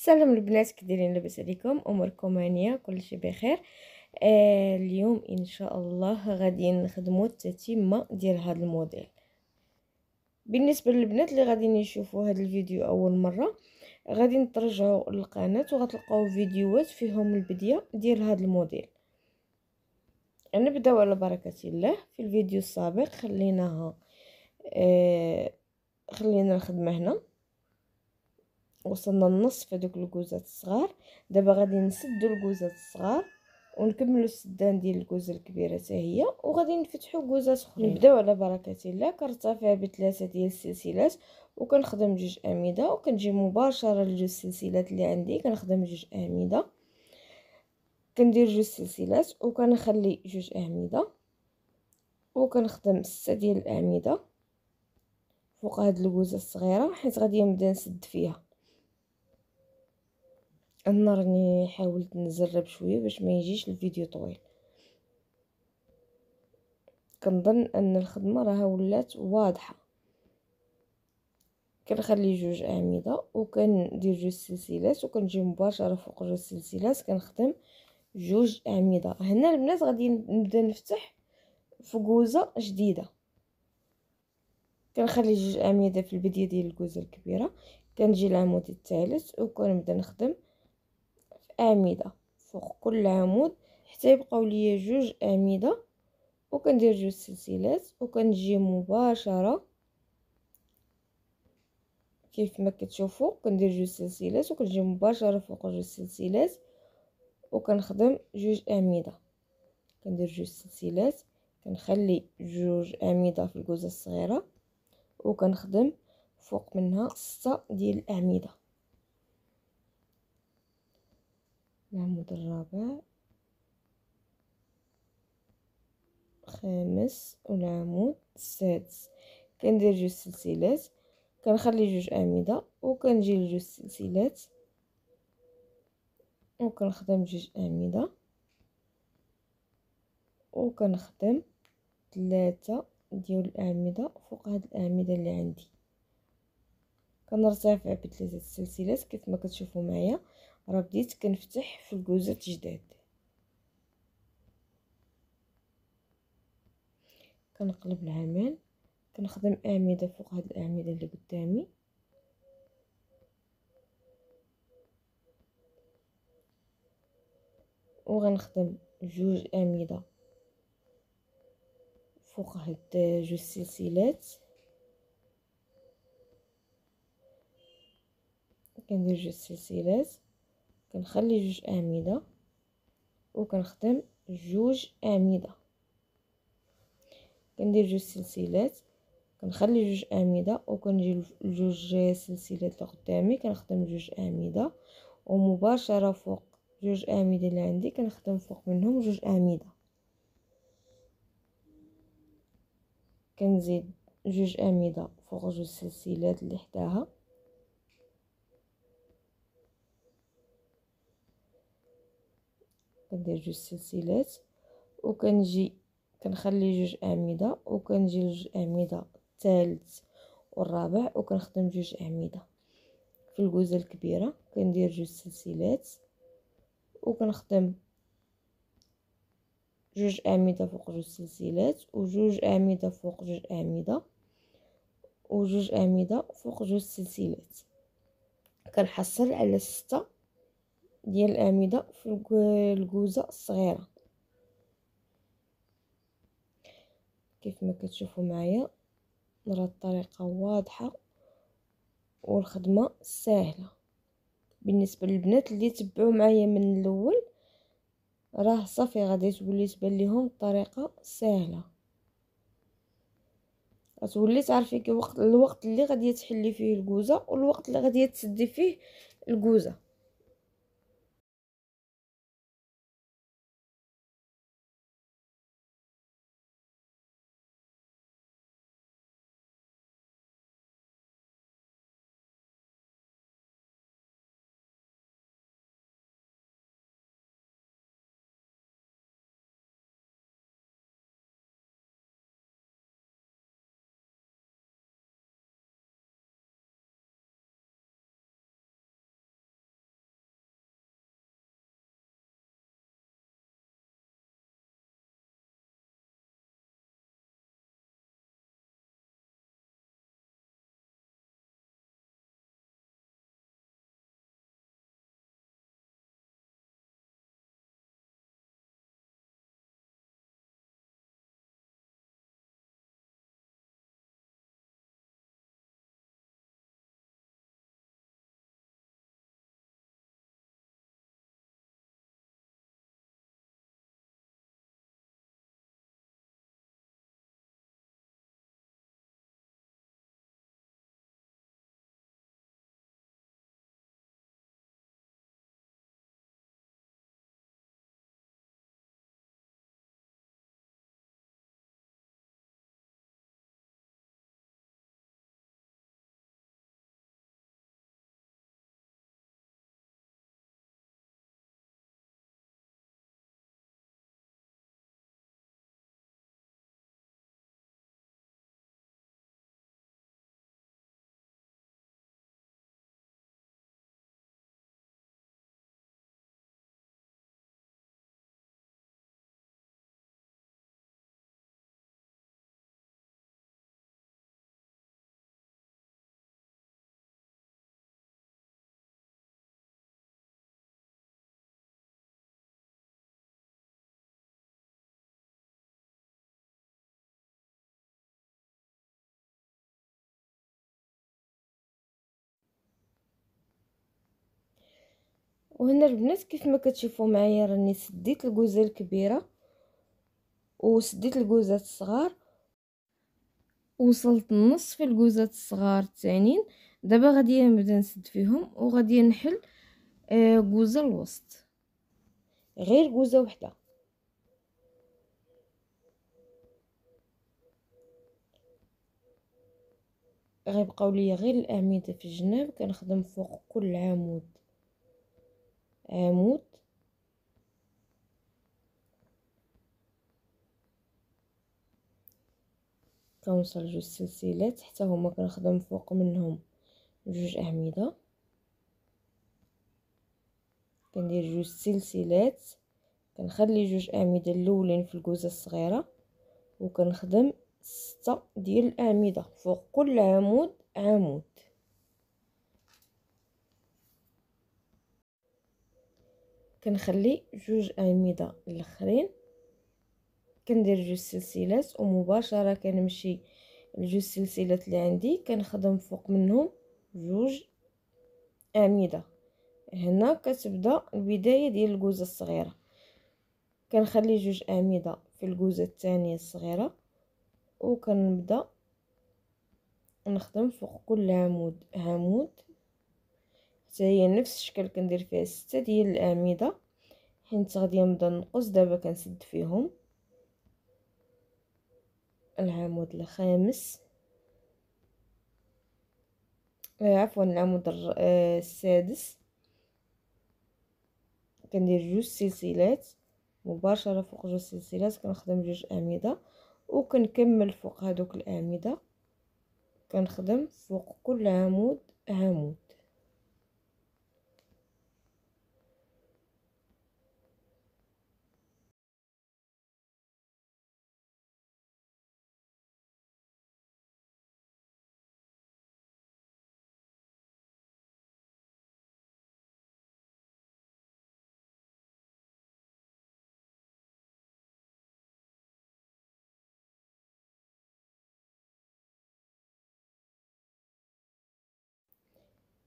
السلام البنات كي دايرين لاباس عليكم اموركم هانيه كلشي بخير آه اليوم ان شاء الله غادي نخدموا التتمه ديال هذا الموديل بالنسبه للبنات اللي غادي يشوفوا هذا الفيديو اول مره غادي نترجعوا للقناه وغتلقاو فيديوهات فيهم البديه ديال هذا الموديل نبداو على بركه الله في الفيديو السابق خليناها آه خلينا الخدمه هنا وصلنا النصف في دوك الكوزات الصغار دابا غادي نسدو الكوزات الصغار ونكملو السدان ديال الكوزه الكبيره حتى هي وغادي نفتحو كوزات اخرين نبداو على بركه الله كنرتفع بثلاثه ديال السلسلات وكنخدم جوج اعمده وكنجي مباشره لجوج السلسلات اللي عندي كنخدم جوج اعمده كندير جوج سلسلات وكنخلي جوج اعمده وكنخدم سته ديال الاعمده فوق هاد الكوزه الصغيره حيت غادي نبدا نسد فيها انا راني حاولت نزرب شويه باش ما يجيش الفيديو طويل كنظن ان الخدمه راها ولات واضحه كنخلي جوج اعمده وكندير جوج سلسلات وكنجي مباشره فوق جوج سلسلات كنخدم جوج اعمده هنا البنات غادي نبدا نفتح فكوزه جديده كنخلي جوج اعمده في البدايه ديال الكوزه الكبيره كنجي العمود الثالث وكنبدا نخدم أعمدة فوق كل عمود حتى يبقاو ليا جوج أعمدة وكندير جوج سلسلات وكنجي مباشرة كيف ما كتشوفوا كندير جوج سلسلات وكنجي مباشرة فوق جوج سلسلات وكنخدم جوج أعمدة كندير جوج سلسلات كنخلي جوج أعمدة في الجوزة الصغيرة وكنخدم فوق منها ستة ديال الأعمدة نعم، العمود الرابع خامس والعمود السادس كندير جوج سلسلات كنخلي جوج اعمده وكنجي لجوج سلسلات وكنخدم جوج اعمده وكنخدم ثلاثة ديال الاعمده فوق هاد الاعمده اللي عندي كنرتفع بثلاثه السلسلات كيف ما كتشوفوا معايا راه بديت كنفتح في الكوزات جداد كنقلب العمل كنخدم اعمده فوق هاد الاعمده اللي قدامي وغنخدم جوج اعمده فوق هاد جوج سلسلات كندير جوج سلسلات كنخلي جوج أعمدة وكنخدم جوج أعمدة كندير جوج سلسلات كنخلي جوج أعمدة وكنجي لجوج سلسلات لقدامي كنخدم جوج أعمدة ومباشرة فوق جوج أعمدة اللي عندي كنخدم فوق منهم جوج أعمدة كنزيد جوج أعمدة فوق جوج سلسلات اللي حداها كندير جوج سلسلات وكنجي كنخلي جوج اعمده وكنجي لجوج اعمده الثالث والرابع وكنخدم جوج اعمده في الجوزه الكبيره كندير جوج سلسلات وكنخدم جوج اعمده فوق جوج سلسلات وجوج اعمده فوق جوج اعمده وجوج اعمده فوق جوج سلسلات كنحصل على ستة ديال الأعمدة في الكوزة الصغيرة كيف ما كتشوفوا معايا نرى الطريقة واضحة والخدمة سهلة بالنسبة للبنات اللي تبعوا معايا من الأول راه صافي غادي تولي تبان ليهم الطريقة سهلة غتولي تعرفي وقت الوقت اللي غادي تحلي فيه الكوزة والوقت اللي غادي تسدي فيه الكوزة وهنا البنات كيف ما كتشوفوا معايا راني سديت الكوزه الكبيره وسديت الكوزات الصغار وصلت النص في الكوزات الصغار الثانيين دابا غادي نبدا نسد فيهم وغادي نحل كوزه آه الوسط غير كوزه وحده غيبقاو ليا غير الاعمده في الجناب كنخدم فوق كل عمود عمود آه، كنوصل جوج سلسلات حتى هما كنخدم فوق منهم جوج اعمده كندير جوج سلسلات كنخلي جوج اعمده الاولين في الكوزه الصغيره وكنخدم ستة ديال الاعمده فوق كل عمود عمود كنخلي جوج اعمده الاخرين كندير جوج سلسلات ومباشره كنمشي لجوج سلسلات اللي عندي كنخدم فوق منهم جوج اعمده هنا كتبدا البدايه ديال الجوزه الصغيره كنخلي جوج اعمده في الجوزه الثانيه الصغيره وكنبدا نخدم فوق كل عمود عمود حتى هي نفس الشكل كندير فيها ستة ديال الاعمده حيت غادي نبدا نقص دابا كنسد فيهم العمود الخامس آه، عفوا العمود آه، السادس كندير جوج سلسلات مباشره فوق جوج سلسلات كنخدم جوج اعمده وكنكمل فوق هذوك الاعمده كنخدم فوق كل عمود عمود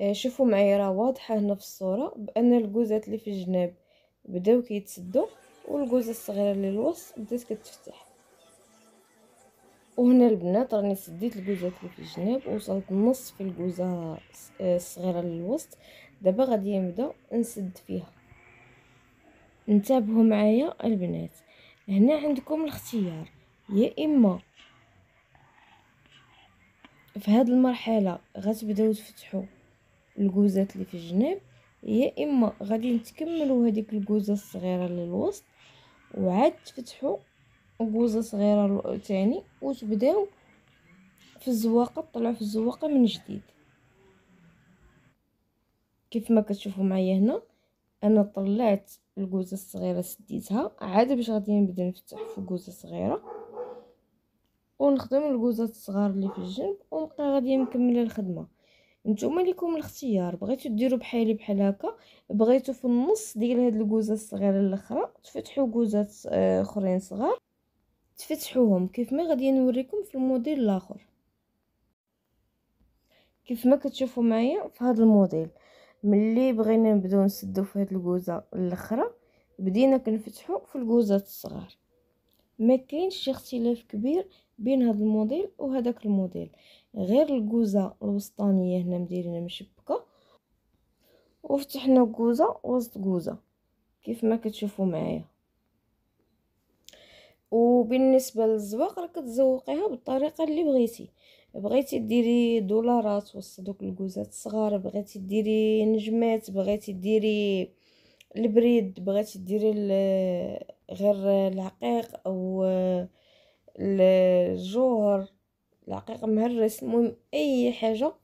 آه، شوفوا معايا راه واضحه هنا في الصوره بان الكوزات اللي في الجناب بداو كيتسدوا والجوزه الصغيره اللي الوسط بدات كتفتح وهنا البنات راني سديت الكوزات اللي في الجناب وصلت النص في الجوزه آه، الصغيره الوسط دابا غادي نبدا نسد فيها انتبهوا معايا البنات هنا عندكم الاختيار يا اما في هاد المرحله غتبداو تفتحوا الكوزات اللي في الجناب يا اما غادي نتكملوا هذيك الكوزه الصغيره الوسط وعاد تفتحوا كوزه صغيره تاني وتبداو في الزواقه طلعوا في الزواقه من جديد كيف ما كتشوفوا معايا هنا انا طلعت الكوزه الصغيره سديتها عاد باش غادي نبدا نفتح في كوزه صغيره ونخدم الكوزات الصغار اللي في الجنب ونبقى غادي نكمل الخدمه نتوما ليكم الاختيار بغيتو ديرو بحالي بحال هكا بغيتو في النص ديال هاد الكوزه الصغيره الاخرى تفتحوا كوزات آه، اخرين صغار تفتحوهم كيف ما غادي نوريكم في الموديل الاخر كيف ما كتشوفوا معايا في هذا الموديل ملي بغينا نبداو نسدو في هاد الكوزه الاخرى بدينا كنفتحو في الكوزات الصغار ما كاينش شي اختلاف كبير بين هذا الموديل وهذاك الموديل غير الكوزه الوسطانيه هنا مديرينها مشبكه وفتحنا كوزه وسط كوزه كيف ما كتشوفوا معايا وبالنسبه للزواق راه كتزوقيها بالطريقه اللي بغيتي بغيتي ديري دولارات وسط دوك الكوزات الصغار بغيتي ديري نجمات بغيتي ديري البريد بغيتي ديري غير العقيق او الجوهر العقيق مهرس المهم اي حاجه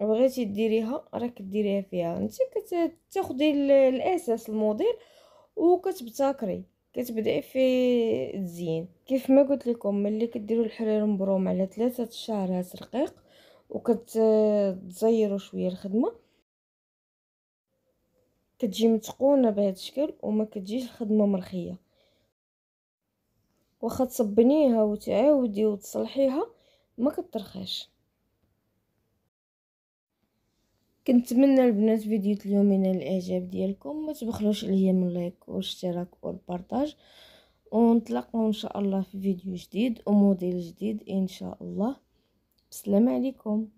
بغيتي ديريها راك ديريها فيها انت كتاخدي الاساس الموديل وكتبتكري كتبداي في تزيين كيف ما قلت لكم ملي كديروا الحرير مبروم على ثلاثة الشعرات رقيق وكتزيروا شويه الخدمه كتجي متقونه بهذا الشكل وما كتجيش الخدمه مرخيه واخا تصبنيها وتعاودي وتصلحيها ما كترخيش كنتمنى البنات فيديو اليوم ينال الاعجاب ديالكم ما تبخلوش عليا من لايك واشتراك والبارطاج ونتلاقاو ان شاء الله في فيديو جديد وموديل جديد ان شاء الله السلام عليكم